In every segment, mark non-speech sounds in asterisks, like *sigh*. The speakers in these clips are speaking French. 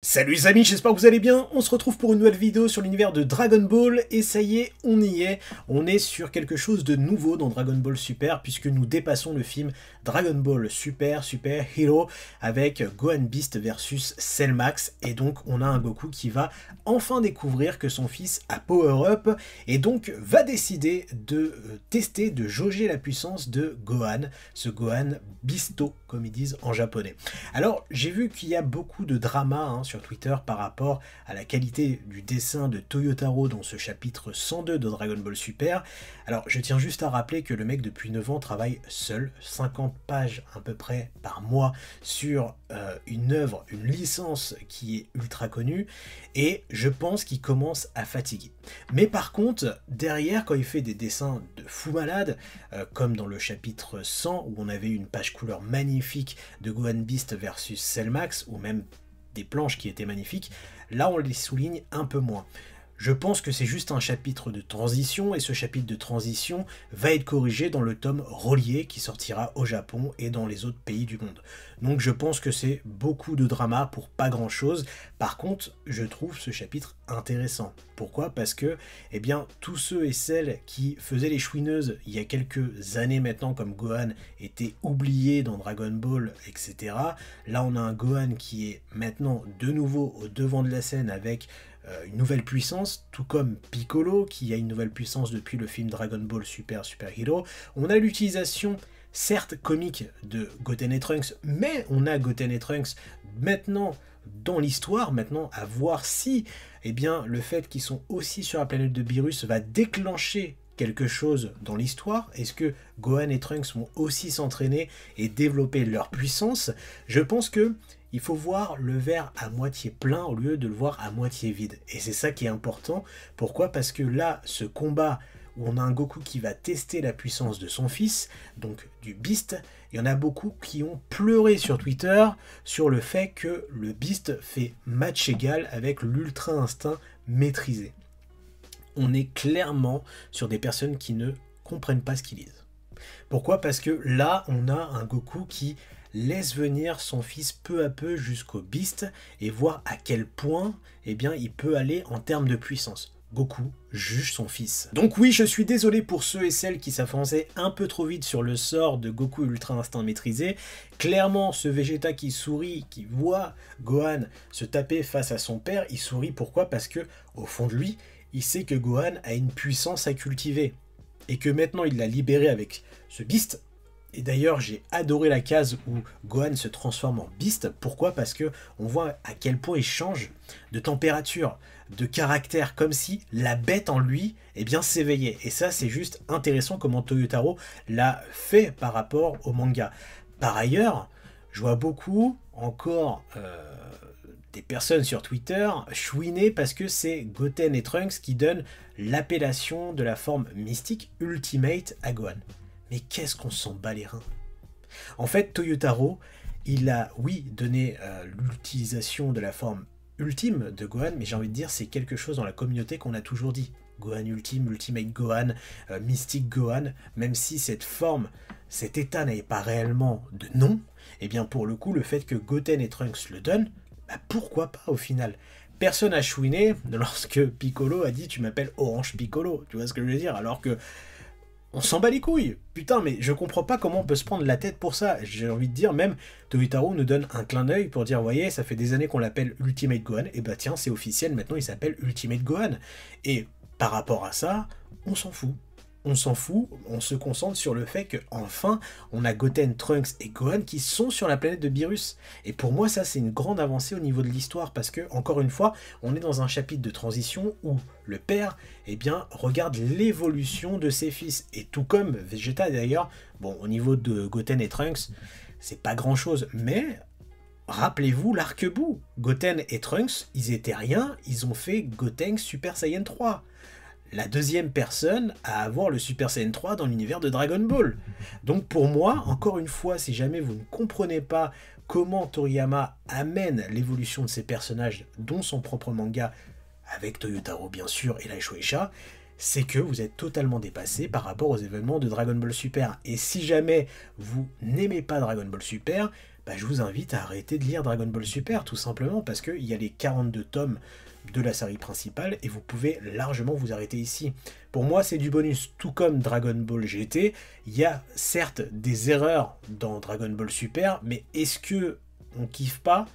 Salut les amis, j'espère que vous allez bien, on se retrouve pour une nouvelle vidéo sur l'univers de Dragon Ball, et ça y est, on y est, on est sur quelque chose de nouveau dans Dragon Ball Super, puisque nous dépassons le film Dragon Ball Super Super Hero, avec Gohan Beast versus Cell Max, et donc on a un Goku qui va enfin découvrir que son fils a Power Up, et donc va décider de euh, tester, de jauger la puissance de Gohan, ce Gohan Bisto, comme ils disent en japonais. Alors, j'ai vu qu'il y a beaucoup de drama hein, sur Twitter par rapport à la qualité du dessin de Toyotaro dans ce chapitre 102 de Dragon Ball Super. Alors je tiens juste à rappeler que le mec depuis 9 ans travaille seul, 50 pages à peu près par mois sur euh, une œuvre, une licence qui est ultra connue, et je pense qu'il commence à fatiguer. Mais par contre, derrière, quand il fait des dessins de fou malade, euh, comme dans le chapitre 100 où on avait une page couleur magnifique de Gohan Beast versus Max, ou même des planches qui étaient magnifiques. Là, on les souligne un peu moins. Je pense que c'est juste un chapitre de transition et ce chapitre de transition va être corrigé dans le tome relié qui sortira au Japon et dans les autres pays du monde. Donc je pense que c'est beaucoup de drama pour pas grand chose. Par contre, je trouve ce chapitre intéressant. Pourquoi Parce que, eh bien, tous ceux et celles qui faisaient les chouineuses il y a quelques années maintenant, comme Gohan était oublié dans Dragon Ball, etc. Là, on a un Gohan qui est maintenant de nouveau au devant de la scène avec euh, une nouvelle puissance, tout comme Piccolo, qui a une nouvelle puissance depuis le film Dragon Ball Super Super Hero. On a l'utilisation certes comique de Goten et Trunks, mais on a Goten et Trunks maintenant dans l'histoire, maintenant à voir si eh bien, le fait qu'ils sont aussi sur la planète de virus va déclencher quelque chose dans l'histoire Est-ce que Gohan et Trunks vont aussi s'entraîner et développer leur puissance Je pense que il faut voir le verre à moitié plein au lieu de le voir à moitié vide. Et c'est ça qui est important. Pourquoi Parce que là, ce combat où on a un Goku qui va tester la puissance de son fils, donc du Beast, il y en a beaucoup qui ont pleuré sur Twitter sur le fait que le Beast fait match égal avec l'Ultra Instinct maîtrisé on est clairement sur des personnes qui ne comprennent pas ce qu'ils lisent. Pourquoi Parce que là, on a un Goku qui laisse venir son fils peu à peu jusqu'au Beast et voir à quel point eh bien, il peut aller en termes de puissance. Goku juge son fils. Donc oui, je suis désolé pour ceux et celles qui s'avançaient un peu trop vite sur le sort de Goku Ultra Instinct Maîtrisé. Clairement, ce Vegeta qui sourit, qui voit Gohan se taper face à son père, il sourit pourquoi Parce que, au fond de lui, il sait que Gohan a une puissance à cultiver. Et que maintenant il l'a libéré avec ce Beast, et d'ailleurs, j'ai adoré la case où Gohan se transforme en Beast. Pourquoi Parce que on voit à quel point il change de température, de caractère, comme si la bête en lui eh bien, s'éveillait. Et ça, c'est juste intéressant comment Toyotaro l'a fait par rapport au manga. Par ailleurs, je vois beaucoup encore euh, des personnes sur Twitter chouiner parce que c'est Goten et Trunks qui donnent l'appellation de la forme mystique Ultimate à Gohan. Mais qu'est-ce qu'on s'en bat les reins En fait, Toyotaro, il a, oui, donné euh, l'utilisation de la forme ultime de Gohan, mais j'ai envie de dire, c'est quelque chose dans la communauté qu'on a toujours dit. Gohan ultime, Ultimate Gohan, euh, Mystique Gohan, même si cette forme, cet état n'avait pas réellement de nom, et eh bien pour le coup, le fait que Goten et Trunks le donnent, bah, pourquoi pas au final Personne n'a chouiné *laughs* lorsque Piccolo a dit tu m'appelles Orange Piccolo, tu vois ce que je veux dire Alors que on s'en bat les couilles. Putain, mais je comprends pas comment on peut se prendre la tête pour ça. J'ai envie de dire, même, Tohitaru nous donne un clin d'œil pour dire, voyez, ça fait des années qu'on l'appelle Ultimate Gohan, et eh bah ben, tiens, c'est officiel, maintenant il s'appelle Ultimate Gohan. Et par rapport à ça, on s'en fout on s'en fout, on se concentre sur le fait que enfin on a Goten, Trunks et Gohan qui sont sur la planète de Beerus. Et pour moi, ça, c'est une grande avancée au niveau de l'histoire parce que, encore une fois, on est dans un chapitre de transition où le père, eh bien, regarde l'évolution de ses fils. Et tout comme Vegeta d'ailleurs, bon, au niveau de Goten et Trunks, c'est pas grand chose, mais Rappelez-vous l'arc-bout. Goten et Trunks, ils étaient rien, ils ont fait Goten Super Saiyan 3 la deuxième personne à avoir le Super Saiyan 3 dans l'univers de Dragon Ball. Donc pour moi, encore une fois, si jamais vous ne comprenez pas comment Toriyama amène l'évolution de ses personnages, dont son propre manga, avec Toyotaro bien sûr et la Shueisha, c'est que vous êtes totalement dépassé par rapport aux événements de Dragon Ball Super. Et si jamais vous n'aimez pas Dragon Ball Super, bah, je vous invite à arrêter de lire Dragon Ball Super, tout simplement parce qu'il y a les 42 tomes de la série principale et vous pouvez largement vous arrêter ici. Pour moi, c'est du bonus. Tout comme Dragon Ball GT, il y a certes des erreurs dans Dragon Ball Super, mais est-ce que on kiffe pas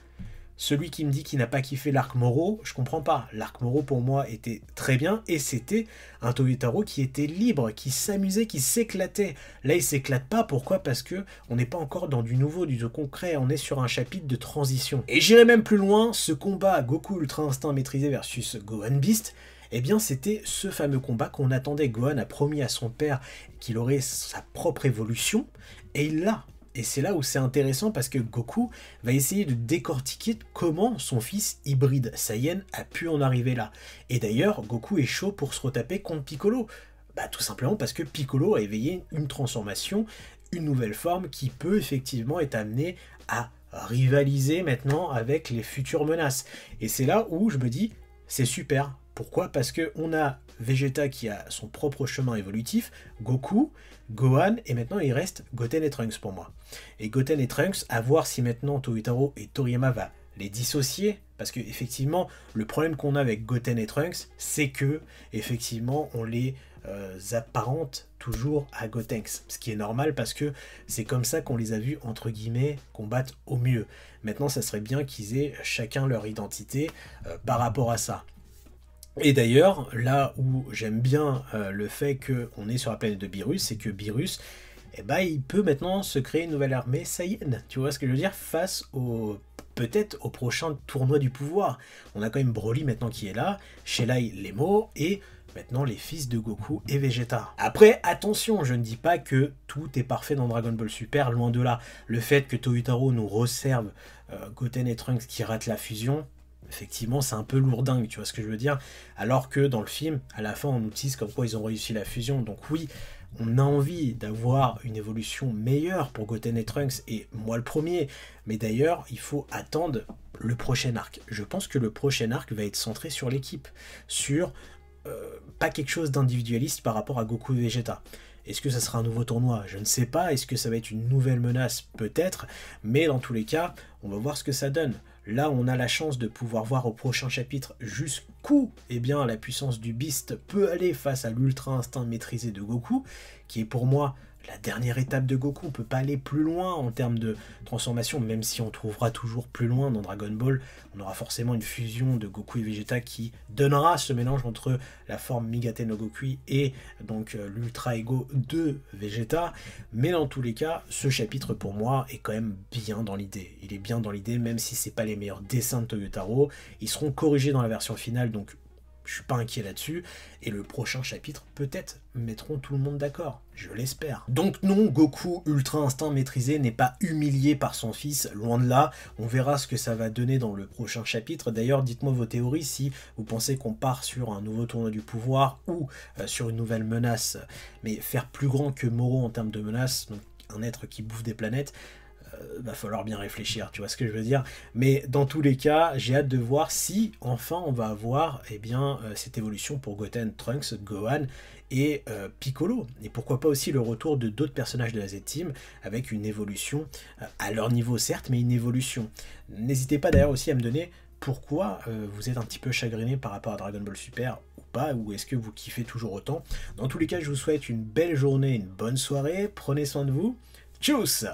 celui qui me dit qu'il n'a pas kiffé l'arc Moro, je comprends pas. L'arc Moro pour moi était très bien et c'était un Toyotaro qui était libre, qui s'amusait, qui s'éclatait. Là, il s'éclate pas. Pourquoi Parce que on n'est pas encore dans du nouveau, du concret. On est sur un chapitre de transition. Et j'irai même plus loin. Ce combat Goku Ultra Instinct maîtrisé versus Gohan Beast. Eh bien, c'était ce fameux combat qu'on attendait. Gohan a promis à son père qu'il aurait sa propre évolution, et il l'a. Et c'est là où c'est intéressant parce que Goku va essayer de décortiquer comment son fils hybride Saiyan a pu en arriver là. Et d'ailleurs, Goku est chaud pour se retaper contre Piccolo. Bah, tout simplement parce que Piccolo a éveillé une transformation, une nouvelle forme qui peut effectivement être amenée à rivaliser maintenant avec les futures menaces. Et c'est là où je me dis, c'est super. Pourquoi Parce que on a Vegeta qui a son propre chemin évolutif, Goku, Gohan, et maintenant il reste Goten et Trunks pour moi. Et Goten et Trunks, à voir si maintenant Toitaro et Toriyama va les dissocier, parce que effectivement, le problème qu'on a avec Goten et Trunks, c'est que effectivement on les euh, apparente toujours à Gotenks, ce qui est normal parce que c'est comme ça qu'on les a vus entre guillemets combattre au mieux. Maintenant, ça serait bien qu'ils aient chacun leur identité euh, par rapport à ça. Et d'ailleurs, là où j'aime bien euh, le fait qu'on est sur la planète de Beerus, c'est que virus eh ben, il peut maintenant se créer une nouvelle armée Saiyan. tu vois ce que je veux dire, face au peut-être au prochain tournoi du pouvoir. On a quand même Broly maintenant qui est là, Shelai Lemo et maintenant les fils de Goku et Vegeta. Après, attention, je ne dis pas que tout est parfait dans Dragon Ball Super, loin de là. Le fait que Toyotaro nous resserve euh, Goten et Trunks qui ratent la fusion, effectivement, c'est un peu lourdingue, tu vois ce que je veux dire Alors que dans le film, à la fin, on nous dit comme quoi ils ont réussi la fusion. Donc oui, on a envie d'avoir une évolution meilleure pour Goten et Trunks, et moi le premier. Mais d'ailleurs, il faut attendre le prochain arc. Je pense que le prochain arc va être centré sur l'équipe, sur euh, pas quelque chose d'individualiste par rapport à Goku et Vegeta. Est-ce que ça sera un nouveau tournoi Je ne sais pas. Est-ce que ça va être une nouvelle menace Peut-être. Mais dans tous les cas, on va voir ce que ça donne. Là, on a la chance de pouvoir voir au prochain chapitre jusqu'où eh bien, la puissance du Beast peut aller face à l'ultra instinct maîtrisé de Goku, qui est pour moi la dernière étape de Goku. On peut pas aller plus loin en termes de transformation, même si on trouvera toujours plus loin dans Dragon Ball. On aura forcément une fusion de Goku et Vegeta qui donnera ce mélange entre la forme Migate no Goku et donc euh, l'Ultra Ego de Vegeta. Mais dans tous les cas, ce chapitre pour moi est quand même bien dans l'idée. Il est bien dans l'idée, même si c'est pas les meilleurs dessins de Toyotaro. Ils seront corrigés dans la version finale, donc je suis pas inquiet là-dessus, et le prochain chapitre, peut-être, mettront tout le monde d'accord. Je l'espère. Donc non, Goku, ultra instinct maîtrisé, n'est pas humilié par son fils, loin de là. On verra ce que ça va donner dans le prochain chapitre. D'ailleurs, dites-moi vos théories si vous pensez qu'on part sur un nouveau tournoi du pouvoir ou euh, sur une nouvelle menace. Mais faire plus grand que Moro en termes de menace, donc un être qui bouffe des planètes, euh, va falloir bien réfléchir, tu vois ce que je veux dire. Mais dans tous les cas, j'ai hâte de voir si enfin on va avoir eh bien, euh, cette évolution pour Goten, Trunks, Gohan et euh, Piccolo. Et pourquoi pas aussi le retour de d'autres personnages de la Z-Team avec une évolution à leur niveau certes, mais une évolution. N'hésitez pas d'ailleurs aussi à me donner pourquoi vous êtes un petit peu chagriné par rapport à Dragon Ball Super ou pas, ou est-ce que vous kiffez toujours autant. Dans tous les cas, je vous souhaite une belle journée, une bonne soirée, prenez soin de vous. Tchuss